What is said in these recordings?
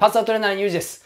パスタトレーナーのゆうじです。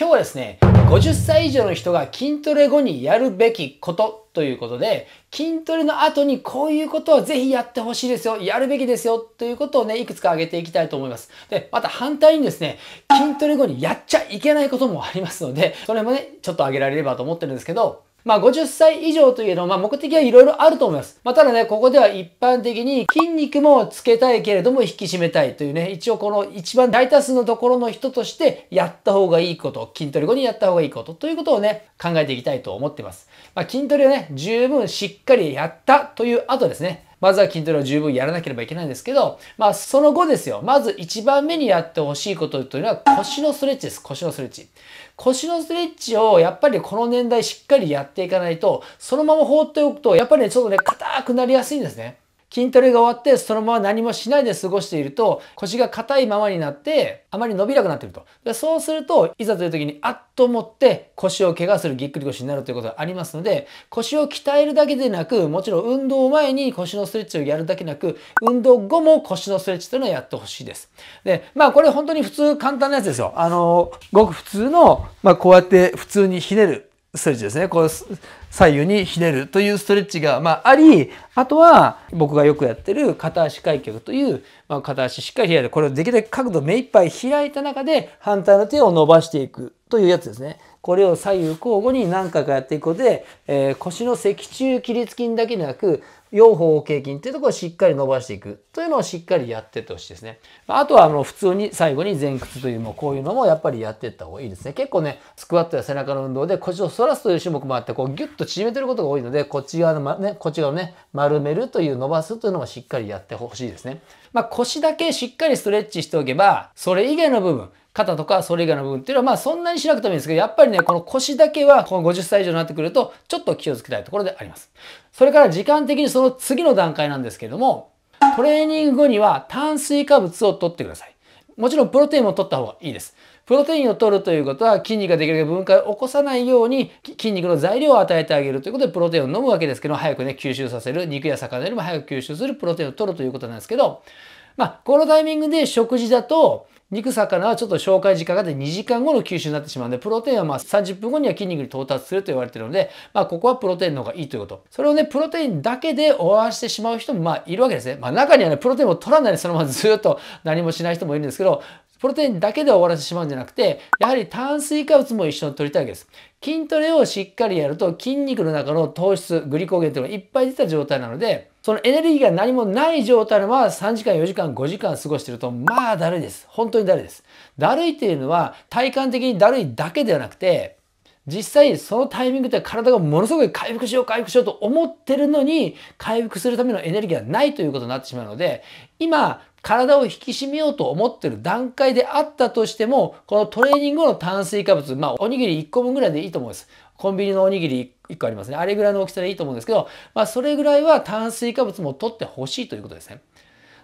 今日はですね、50歳以上の人が筋トレ後にやるべきことということで、筋トレの後にこういうことはぜひやってほしいですよ、やるべきですよということをね、いくつか挙げていきたいと思います。で、また反対にですね、筋トレ後にやっちゃいけないこともありますので、それもね、ちょっと挙げられればと思ってるんですけど、まあ、50歳以上というのは、まあ、目的はいろいろあると思います。まあ、ただね、ここでは一般的に筋肉もつけたいけれども引き締めたいというね、一応この一番大多数のところの人としてやった方がいいこと、筋トレ後にやった方がいいことということをね、考えていきたいと思ってます。まあ、筋トレをね、十分しっかりやったという後ですね。まずは筋トレを十分やらなければいけないんですけど、まあその後ですよ。まず1番目にやってほしいことというのは腰のストレッチです。腰のストレッチ。腰のストレッチをやっぱりこの年代しっかりやっていかないと、そのまま放っておくと、やっぱりね、ちょっとね、硬くなりやすいんですね。筋トレが終わってそのまま何もしないで過ごしていると腰が硬いままになってあまり伸びなくなっているとでそうするといざという時にあっと思って腰を怪我するぎっくり腰になるということがありますので腰を鍛えるだけでなくもちろん運動前に腰のストレッチをやるだけなく運動後も腰のストレッチというのはやってほしいですでまあこれ本当に普通簡単なやつですよあのごく普通の、まあ、こうやって普通にひねるストレッチですね。こう左右にひねるというストレッチが、まあ、あり、あとは僕がよくやってる片足開脚という、まあ、片足しっかり開いて、これをできるだけ角度目いっぱい開いた中で反対の手を伸ばしていくというやつですね。これを左右交互に何回かやっていくことで、えー、腰の脊柱起立筋だけでなく、用を経筋っていうところをしっかり伸ばしていくというのをしっかりやってってほしいですね。あとはあの普通に最後に前屈というもこういうのもやっぱりやっていった方がいいですね。結構ね、スクワットや背中の運動で腰を反らすという種目もあってこうギュッと縮めてることが多いのでこっち側の、ま、ね、こっち側をね、丸めるという伸ばすというのもしっかりやってほしいですね。まあ、腰だけしっかりストレッチしておけばそれ以外の部分肩とかそれ以外の部分っていうのはまあそんなにしなくてもいいんですけど、やっぱりね、この腰だけはこの50歳以上になってくるとちょっと気をつけたいところであります。それから時間的にその次の段階なんですけども、トレーニング後には炭水化物を取ってください。もちろんプロテインも取った方がいいです。プロテインを取るということは筋肉ができるだけ分解を起こさないように筋肉の材料を与えてあげるということでプロテインを飲むわけですけど早くね吸収させる肉や魚よりも早く吸収するプロテインを取るということなんですけどまあこのタイミングで食事だと肉魚はちょっと紹介時間がで2時間後の吸収になってしまうんで、プロテインはまあ30分後には筋肉に到達すると言われてるので、まあここはプロテインの方がいいということ。それをね、プロテインだけで終わらせてしまう人もまあいるわけですね。まあ中にはね、プロテインを取らないでそのままずっと何もしない人もいるんですけど、プロテインだけで終わらせてしまうんじゃなくて、やはり炭水化物も一緒に取りたいわけです。筋トレをしっかりやると筋肉の中の糖質、グリコゲンというのがいっぱい出た状態なので、そのエネルギーが何もない状態のまま3時間、4時間、5時間過ごしてると、まあだるいです。本当にだるいです。だるいっていうのは体感的にだるいだけではなくて、実際そのタイミングで体がものすごい回復しよう回復しようと思ってるのに回復するためのエネルギーがないということになってしまうので今体を引き締めようと思ってる段階であったとしてもこのトレーニング後の炭水化物まあおにぎり1個分ぐらいでいいと思うんですコンビニのおにぎり1個ありますね。あれぐらいの大きさでいいと思うんですけど、まあ、それぐらいは炭水化物も取ってほしいということですね。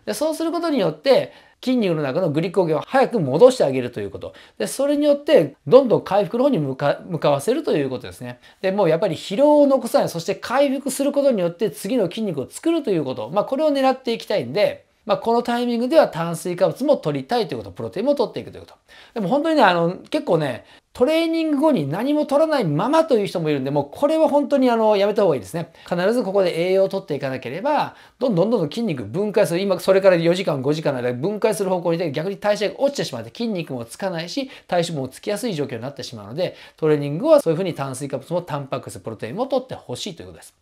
でそうすることによって筋肉の中のグリコゲンを早く戻してあげるということでそれによってどんどん回復の方に向かわせるということですねでもうやっぱり疲労を残さないそして回復することによって次の筋肉を作るということ、まあ、これを狙っていきたいんでまあ、このタイミングでは炭水化物も取りたいということ、プロテインも取っていくということ。でも本当にね、あの、結構ね、トレーニング後に何も取らないままという人もいるんで、もうこれは本当にあの、やめた方がいいですね。必ずここで栄養を取っていかなければ、どんどんどんどん筋肉分解する。今、それから4時間、5時間の間分解する方向に逆に代謝が落ちてしまって筋肉もつかないし、体脂肪もつきやすい状況になってしまうので、トレーニングはそういうふうに炭水化物もタンパク質、プロテインも取ってほしいということです。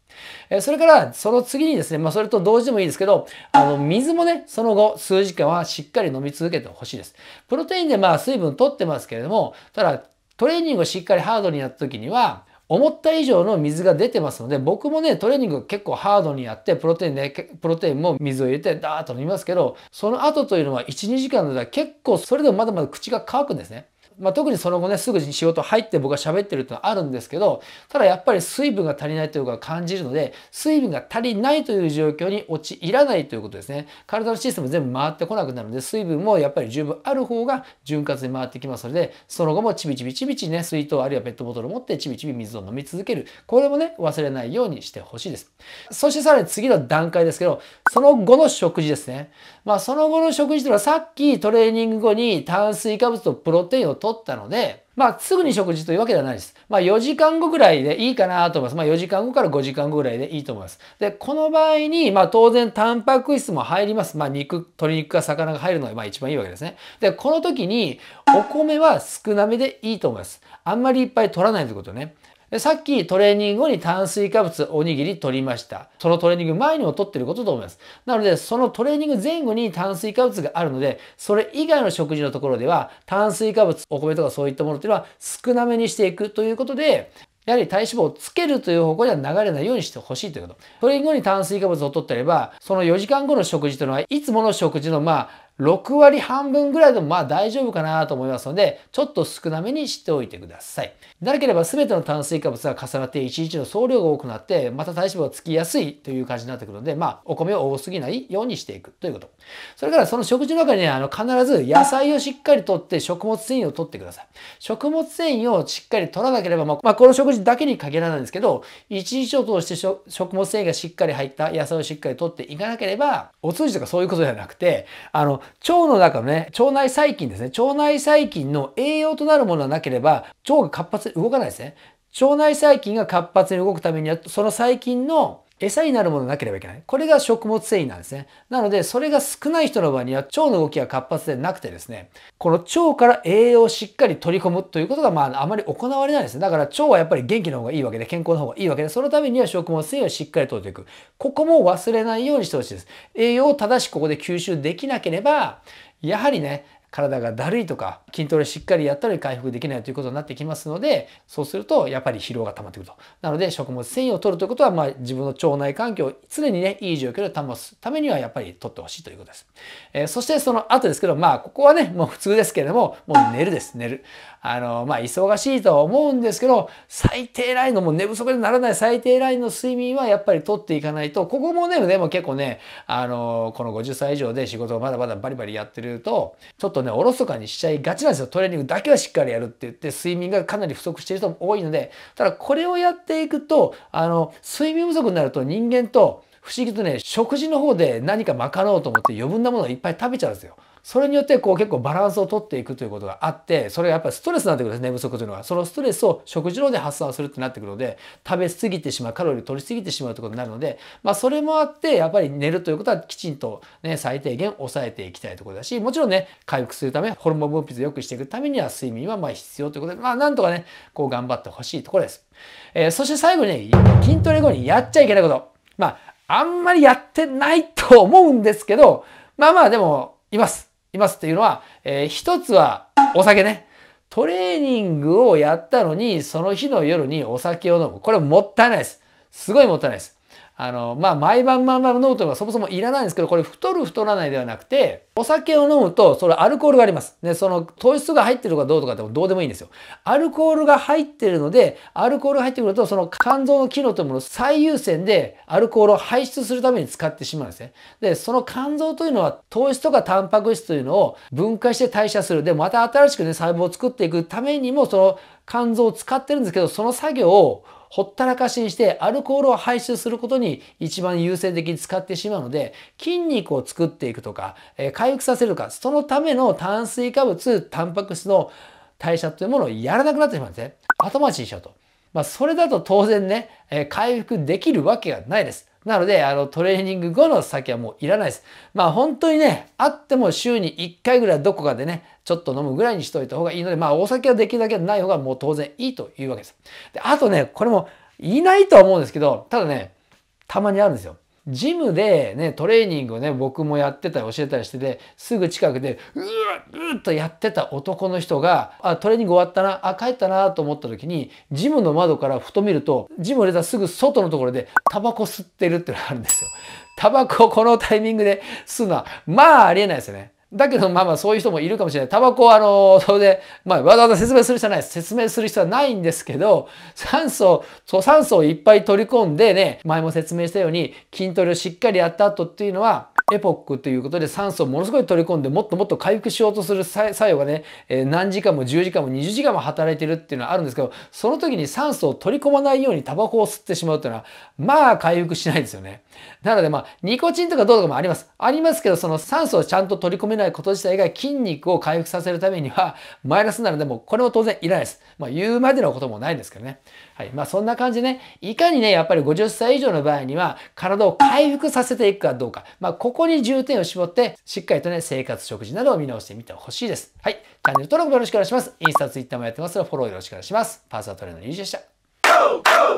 えそれから、その次にですね、まあそれと同時でもいいですけど、あの、水もね、その後数時間はしっかり飲み続けてほしいです。プロテインでまあ水分取ってますけれども、ただトレーニングをしっかりハードにやった時には、思った以上の水が出てますので、僕もね、トレーニング結構ハードにやって、プロテインね、プロテインも水を入れて、ダーッと飲みますけど、その後というのは1、2時間だったら結構それでもまだまだ口が乾くんですね。まあ、特にその後ね、すぐに仕事入って僕が喋ってるってのはあるんですけど、ただやっぱり水分が足りないというか感じるので、水分が足りないという状況に陥らないということですね。体のシステム全部回ってこなくなるので、水分もやっぱり十分ある方が潤滑に回ってきますので、その後もちびちびちびちね、水筒あるいはペットボトルを持ってちびちび水を飲み続ける。これもね、忘れないようにしてほしいです。そしてさらに次の段階ですけど、その後の食事ですね。まあその後の食事というのはさっきトレーニング後に炭水化物とプロテインを取取ったので、まあ、すぐに食事というわけではないです。まあ、4時間後ぐらいでいいかなと思います。まあ、4時間後から5時間後ぐらいでいいと思います。で、この場合に、まあ、当然、タンパク質も入ります。まあ、肉、鶏肉か魚が入るのが、まあ、一番いいわけですね。で、この時に、お米は少なめでいいと思います。あんまりいっぱい取らないということね。さっきトレーニング後に炭水化物、おにぎり取りました。そのトレーニング前にも取ってることと思います。なので、そのトレーニング前後に炭水化物があるので、それ以外の食事のところでは、炭水化物、お米とかそういったものっていうのは少なめにしていくということで、やはり体脂肪をつけるという方向では流れないようにしてほしいということ。トレーニング後に炭水化物を取ってれば、その4時間後の食事というのは、いつもの食事のまあ、6割半分ぐらいでもまあ大丈夫かなと思いますので、ちょっと少なめにしておいてください。なければ全ての炭水化物が重なって1日の総量が多くなって、また体脂肪がつきやすいという感じになってくるので、まあお米を多すぎないようにしていくということ。それからその食事の中にね、あの必ず野菜をしっかりとって食物繊維をとってください。食物繊維をしっかり取らなければ、まあ、まあ、この食事だけに限らないんですけど、1日を通して食物繊維がしっかり入った野菜をしっかりとっていかなければ、お通じとかそういうことではなくて、あの、腸の中のね、腸内細菌ですね。腸内細菌の栄養となるものがなければ、腸が活発に動かないですね。腸内細菌が活発に動くためには、その細菌の餌になるものなければいけない。これが食物繊維なんですね。なので、それが少ない人の場合には腸の動きが活発でなくてですね、この腸から栄養をしっかり取り込むということが、まあ、あまり行われないですね。だから腸はやっぱり元気の方がいいわけで、健康の方がいいわけで、そのためには食物繊維をしっかり取っていく。ここも忘れないようにしてほしいです。栄養を正しくここで吸収できなければ、やはりね、体がだるいとか筋トレしっかりやったら回復できないということになってきますのでそうするとやっぱり疲労が溜まってくるとなので食物繊維を摂るということは、まあ、自分の腸内環境を常にねいい状況で保つためにはやっぱり取ってほしいということです、えー、そしてその後ですけどまあここはねもう普通ですけれどももう寝るです寝るあの、まあ、忙しいとは思うんですけど、最低ラインのもう寝不足にならない最低ラインの睡眠はやっぱりとっていかないと、ここもね、でも結構ね、あの、この50歳以上で仕事をまだまだバリバリやってると、ちょっとね、おろそかにしちゃいがちなんですよ。トレーニングだけはしっかりやるって言って、睡眠がかなり不足している人も多いので、ただこれをやっていくと、あの、睡眠不足になると人間と、不思議とね、食事の方で何か賄おうと思って余分なものをいっぱい食べちゃうんですよ。それによってこう結構バランスをとっていくということがあって、それがやっぱりストレスになってくるんです、寝不足というのは。そのストレスを食事の方で発散するってなってくるので、食べ過ぎてしまう、カロリーを取り過ぎてしまうということになるので、まあそれもあって、やっぱり寝るということはきちんとね、最低限抑えていきたいところだし、もちろんね、回復するため、ホルモン分泌を良くしていくためには睡眠はまあ必要ということで、まあなんとかね、こう頑張ってほしいところです。えー、そして最後に、ね、筋トレ後にやっちゃいけないこと。まああんまりやってないと思うんですけど、まあまあでも、います。いますっていうのは、えー、一つはお酒ね。トレーニングをやったのに、その日の夜にお酒を飲む。これもったいないです。すごいもったいないです。あの、まあ、毎晩毎晩飲むというのはそもそもいらないんですけど、これ太る太らないではなくて、お酒を飲むと、それアルコールがあります。ね、その糖質が入ってるかどうとかってどうでもいいんですよ。アルコールが入ってるので、アルコールが入ってくると、その肝臓の機能というものを最優先でアルコールを排出するために使ってしまうんですね。で、その肝臓というのは糖質とかタンパク質というのを分解して代謝する。で、また新しくね、細胞を作っていくためにも、その肝臓を使ってるんですけど、その作業をほったらかしにしてアルコールを排出することに一番優先的に使ってしまうので、筋肉を作っていくとか、え回復させるか、そのための炭水化物、タンパク質の代謝というものをやらなくなってしまうんですね。後回しにしようと。まあ、それだと当然ね、え回復できるわけがないです。なので、あの、トレーニング後の酒はもういらないです。まあ本当にね、あっても週に1回ぐらいどこかでね、ちょっと飲むぐらいにしといた方がいいので、まあお酒はできるだけない方がもう当然いいというわけです。で、あとね、これもいないとは思うんですけど、ただね、たまにあるんですよ。ジムでね、トレーニングをね、僕もやってたり教えたりしてて、すぐ近くで、うー、うーっとやってた男の人が、あ、トレーニング終わったな、あ、帰ったなと思った時に、ジムの窓からふと見ると、ジムを入れたすぐ外のところで、タバコ吸ってるってのがあるんですよ。タバコをこのタイミングで吸うのは、まあありえないですよね。だけど、まあまあ、そういう人もいるかもしれない。タバコは、あの、それで、まあ、わざわざ説明する必要ないです。説明する必要はないんですけど、酸素、そう、酸素をいっぱい取り込んでね、前も説明したように、筋トレをしっかりやった後っていうのは、エポックということで酸素をものすごい取り込んでもっともっと回復しようとする作用がね、え何時間も10時間も20時間も働いてるっていうのはあるんですけど、その時に酸素を取り込まないようにタバコを吸ってしまうというのは、まあ回復しないですよね。なのでまあ、ニコチンとかどうとかもあります。ありますけど、その酸素をちゃんと取り込めないこと自体が筋肉を回復させるためには、マイナスなので、もうこれも当然いらないです。まあ、言うまでのこともないんですけどね。はい。まあ、そんな感じでね、いかにね、やっぱり50歳以上の場合には、体を回復させていくかどうか。まあ、ここここに重点を絞って、しっかりとね、生活、食事などを見直してみてほしいです。はい。チャンネル登録もよろしくお願いします。インスタ、ツイッターもやってますので、フォローよろしくお願いします。パーソナルトレーナーのゆうじでした。